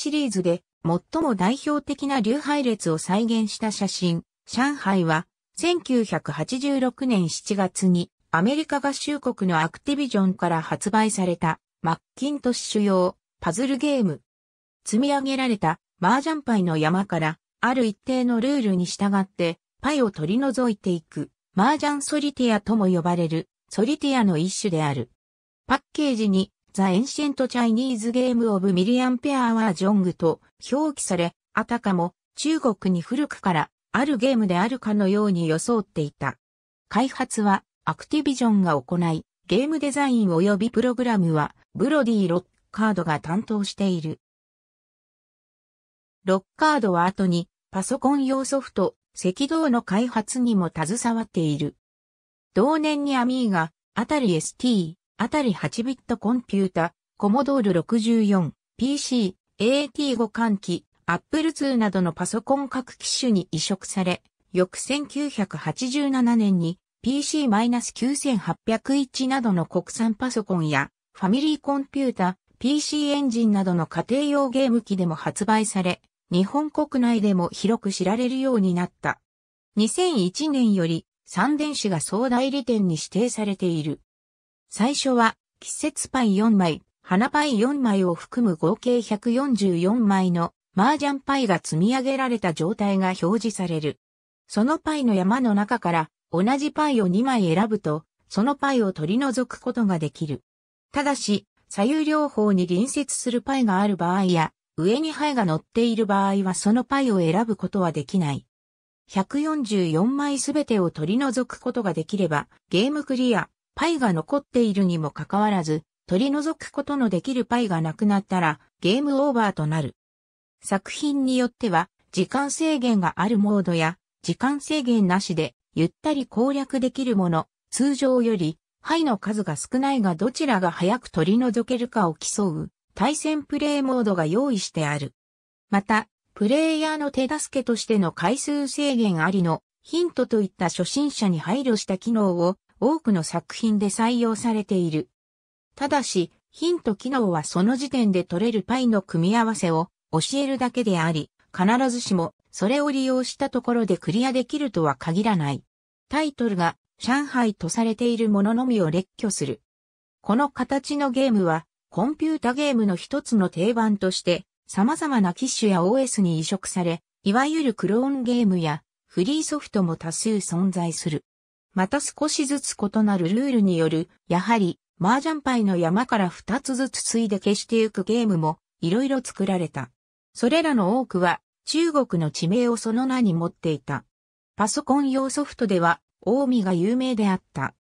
シリーズで最も代表的な流配列を再現した写真、上海は1986年7月にアメリカ合衆国のアクティビジョンから発売されたマッキントッシュ用パズルゲーム。積み上げられた麻雀牌の山からある一定のルールに従ってパイを取り除いていく麻雀ソリティアとも呼ばれるソリティアの一種である。パッケージにザ・エンシェント・チャイニーズ・ゲーム・オブ・ミリアン・ペア・ワー・ジョングと表記され、あたかも中国に古くからあるゲームであるかのように装っていた。開発はアクティビジョンが行い、ゲームデザイン及びプログラムはブロディ・ロッカードが担当している。ロッカードは後にパソコン用ソフト、赤道の開発にも携わっている。同年にアミーガ、あたり ST、あたり8ビットコンピュータ、コモドール64、PC、AT 互換機、Apple II などのパソコン各機種に移植され、翌1987年に PC-9801 などの国産パソコンやファミリーコンピュータ、PC エンジンなどの家庭用ゲーム機でも発売され、日本国内でも広く知られるようになった。2001年より三電子が総代理店に指定されている。最初は、季節パイ4枚、花パイ4枚を含む合計144枚の麻雀パイが積み上げられた状態が表示される。そのパイの山の中から同じパイを2枚選ぶと、そのパイを取り除くことができる。ただし、左右両方に隣接するパイがある場合や、上にイが乗っている場合はそのパイを選ぶことはできない。144枚すべてを取り除くことができれば、ゲームクリア、パイが残っているにもかかわらず、取り除くことのできるパイがなくなったらゲームオーバーとなる。作品によっては時間制限があるモードや時間制限なしでゆったり攻略できるもの、通常よりイの数が少ないがどちらが早く取り除けるかを競う対戦プレイモードが用意してある。また、プレイヤーの手助けとしての回数制限ありのヒントといった初心者に配慮した機能を多くの作品で採用されている。ただし、ヒント機能はその時点で取れるパイの組み合わせを教えるだけであり、必ずしもそれを利用したところでクリアできるとは限らない。タイトルが上海とされているもののみを列挙する。この形のゲームはコンピュータゲームの一つの定番として様々な機種や OS に移植され、いわゆるクローンゲームやフリーソフトも多数存在する。また少しずつ異なるルールによる、やはり、麻雀牌の山から二つずつ継いで消してゆくゲームも、いろいろ作られた。それらの多くは、中国の地名をその名に持っていた。パソコン用ソフトでは、大見が有名であった。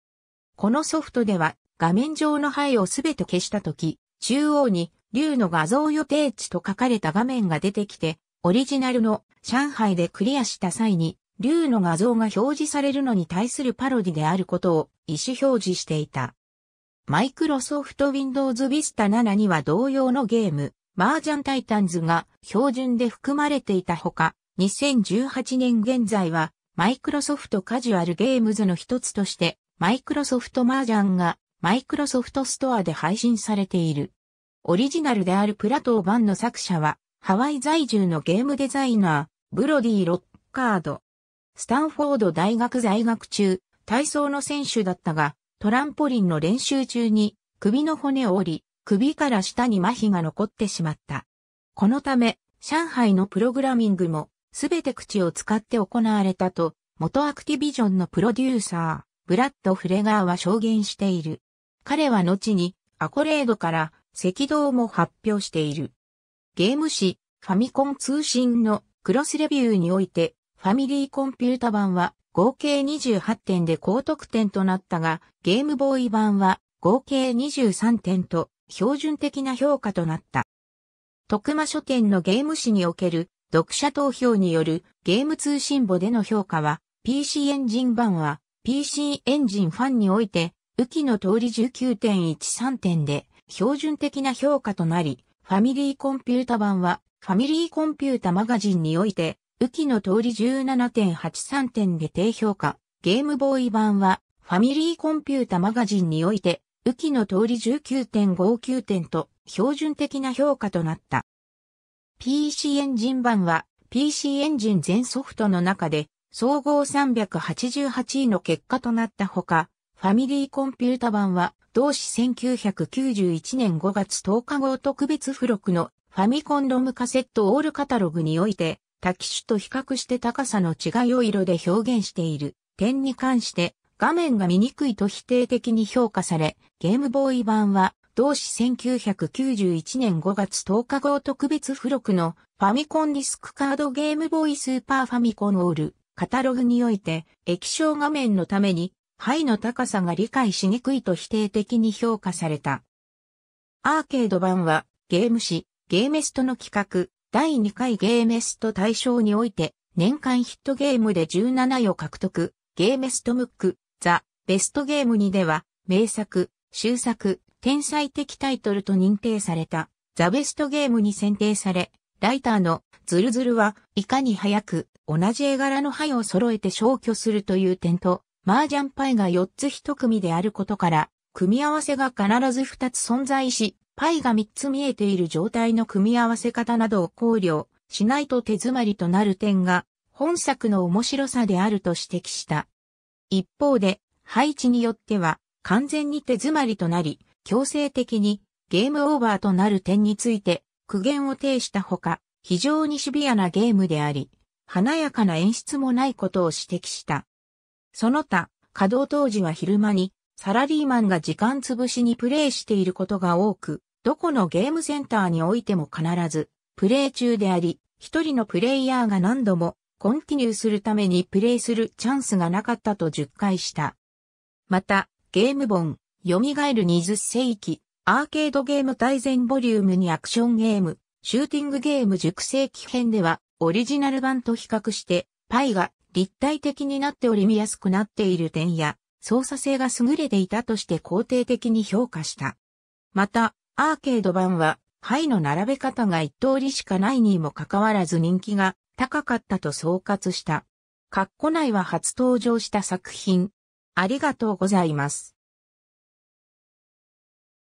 このソフトでは、画面上の牌をすべて消したとき、中央に、竜の画像予定値と書かれた画面が出てきて、オリジナルの上海でクリアした際に竜の画像が表示されるのに対するパロディであることを意思表示していた。マイクロソフトウィンドウズビスタ s 7には同様のゲーム、マージャンタイタンズが標準で含まれていたほか、2018年現在は、マイクロソフトカジュアルゲームズの一つとして、マイクロソフトマージャンが、マイクロソフトストアで配信されている。オリジナルであるプラトー版の作者は、ハワイ在住のゲームデザイナー、ブロディ・ロッカード。スタンフォード大学在学中、体操の選手だったが、トランポリンの練習中に首の骨を折り、首から下に麻痺が残ってしまった。このため、上海のプログラミングもすべて口を使って行われたと、元アクティビジョンのプロデューサー、ブラッド・フレガーは証言している。彼は後にアコレードから赤道も発表している。ゲーム誌、ファミコン通信のクロスレビューにおいて、ファミリーコンピュータ版は合計28点で高得点となったが、ゲームボーイ版は合計23点と標準的な評価となった。徳間書店のゲーム誌における読者投票によるゲーム通信簿での評価は PC エンジン版は PC エンジンファンにおいて、雨季の通り19.13点で標準的な評価となり、ファミリーコンピュータ版はファミリーコンピュータマガジンにおいて雨季の通り17.83点で低評価。ゲームボーイ版は、ファミリーコンピュータマガジンにおいて、雨季の通り19.59点と、標準的な評価となった。PC エンジン版は、PC エンジン全ソフトの中で、総合388位の結果となったほか、ファミリーコンピュータ版は、同市1991年5月10日号特別付録のファミコンロムカセットオールカタログにおいて、多機種と比較して高さの違いを色で表現している点に関して画面が見にくいと否定的に評価され、ゲームボーイ版は同市1991年5月10日号特別付録のファミコンディスクカードゲームボーイスーパーファミコンオールカタログにおいて液晶画面のために牌の高さが理解しにくいと否定的に評価された。アーケード版はゲーム誌、ゲーメストの企画、第2回ゲーメスト大賞において、年間ヒットゲームで17位を獲得、ゲーメストムック、ザ・ベストゲームにでは、名作、終作、天才的タイトルと認定された、ザ・ベストゲームに選定され、ライターのズルズルはいかに早く同じ絵柄の牌を揃えて消去するという点と、麻雀牌が4つ1組であることから、組み合わせが必ず2つ存在し、パイが3つ見えている状態の組み合わせ方などを考慮しないと手詰まりとなる点が本作の面白さであると指摘した。一方で、配置によっては完全に手詰まりとなり、強制的にゲームオーバーとなる点について苦言を呈したほか、非常にシビアなゲームであり、華やかな演出もないことを指摘した。その他、稼働当時は昼間にサラリーマンが時間つぶしにプレイしていることが多く、どこのゲームセンターにおいても必ず、プレイ中であり、一人のプレイヤーが何度も、コンティニューするためにプレイするチャンスがなかったと10回した。また、ゲーム本、蘇る20世紀、アーケードゲーム大全ボリュームにアクションゲーム、シューティングゲーム熟成期編では、オリジナル版と比較して、パイが立体的になっており見やすくなっている点や、操作性が優れていたとして肯定的に評価した。また、アーケード版は、牌の並べ方が一通りしかないにもかかわらず人気が高かったと総括した。カッコ内は初登場した作品。ありがとうございます。